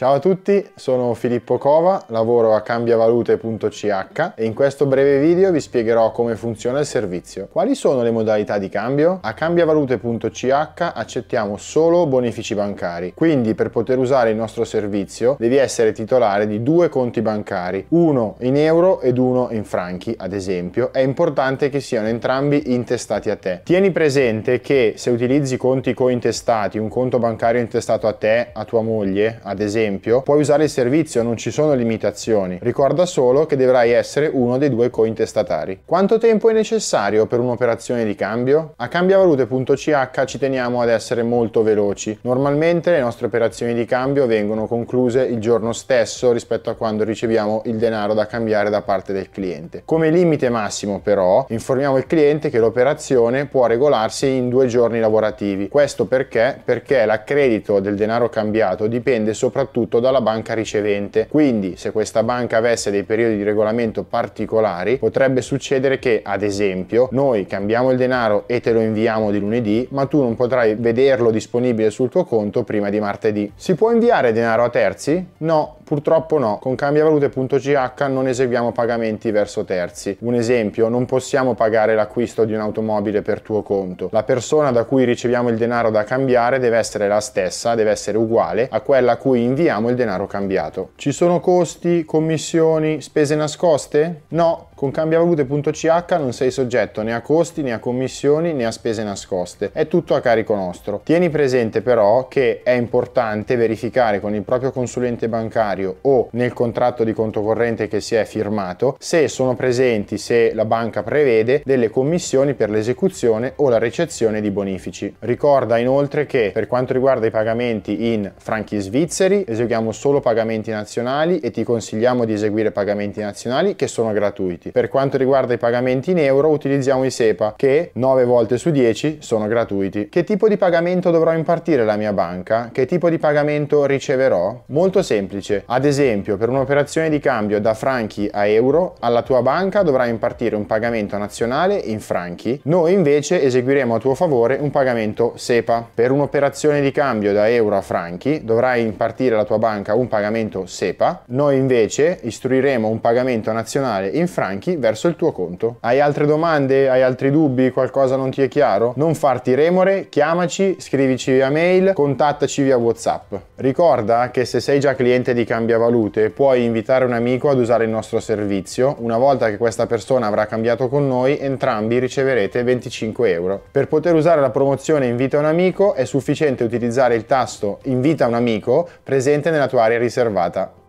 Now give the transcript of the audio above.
Ciao a tutti, sono Filippo Cova, lavoro a cambiavalute.ch e in questo breve video vi spiegherò come funziona il servizio. Quali sono le modalità di cambio? A cambiavalute.ch accettiamo solo bonifici bancari, quindi per poter usare il nostro servizio devi essere titolare di due conti bancari, uno in euro ed uno in franchi ad esempio. È importante che siano entrambi intestati a te. Tieni presente che se utilizzi conti cointestati, un conto bancario intestato a te, a tua moglie ad esempio, esempio, puoi usare il servizio, non ci sono limitazioni. Ricorda solo che dovrai essere uno dei due cointestatari. Quanto tempo è necessario per un'operazione di cambio? A cambiavalute.ch ci teniamo ad essere molto veloci. Normalmente le nostre operazioni di cambio vengono concluse il giorno stesso rispetto a quando riceviamo il denaro da cambiare da parte del cliente. Come limite massimo però informiamo il cliente che l'operazione può regolarsi in due giorni lavorativi. Questo perché? Perché l'accredito del denaro cambiato dipende soprattutto soprattutto dalla banca ricevente. Quindi se questa banca avesse dei periodi di regolamento particolari potrebbe succedere che ad esempio noi cambiamo il denaro e te lo inviamo di lunedì ma tu non potrai vederlo disponibile sul tuo conto prima di martedì. Si può inviare denaro a terzi? No, purtroppo no. Con cambiavalute.ch non eseguiamo pagamenti verso terzi. Un esempio, non possiamo pagare l'acquisto di un'automobile per tuo conto. La persona da cui riceviamo il denaro da cambiare deve essere la stessa, deve essere uguale a quella a cui inviamo inviamo il denaro cambiato. Ci sono costi, commissioni, spese nascoste? No, con cambiavalute.ch non sei soggetto né a costi né a commissioni né a spese nascoste, è tutto a carico nostro. Tieni presente però che è importante verificare con il proprio consulente bancario o nel contratto di conto corrente che si è firmato se sono presenti, se la banca prevede, delle commissioni per l'esecuzione o la ricezione di bonifici. Ricorda inoltre che per quanto riguarda i pagamenti in franchi svizzeri eseguiamo solo pagamenti nazionali e ti consigliamo di eseguire pagamenti nazionali che sono gratuiti. Per quanto riguarda i pagamenti in euro utilizziamo i SEPA che 9 volte su 10 sono gratuiti. Che tipo di pagamento dovrò impartire la mia banca? Che tipo di pagamento riceverò? Molto semplice. Ad esempio per un'operazione di cambio da franchi a euro alla tua banca dovrai impartire un pagamento nazionale in franchi. Noi invece eseguiremo a tuo favore un pagamento SEPA. Per un'operazione di cambio da euro a franchi dovrai impartire alla tua banca un pagamento SEPA. Noi invece istruiremo un pagamento nazionale in franchi banchi verso il tuo conto. Hai altre domande? Hai altri dubbi? Qualcosa non ti è chiaro? Non farti remore, chiamaci, scrivici via mail, contattaci via WhatsApp. Ricorda che se sei già cliente di Cambia Valute, puoi invitare un amico ad usare il nostro servizio. Una volta che questa persona avrà cambiato con noi, entrambi riceverete 25 euro. Per poter usare la promozione Invita un amico è sufficiente utilizzare il tasto Invita un amico presente nella tua area riservata.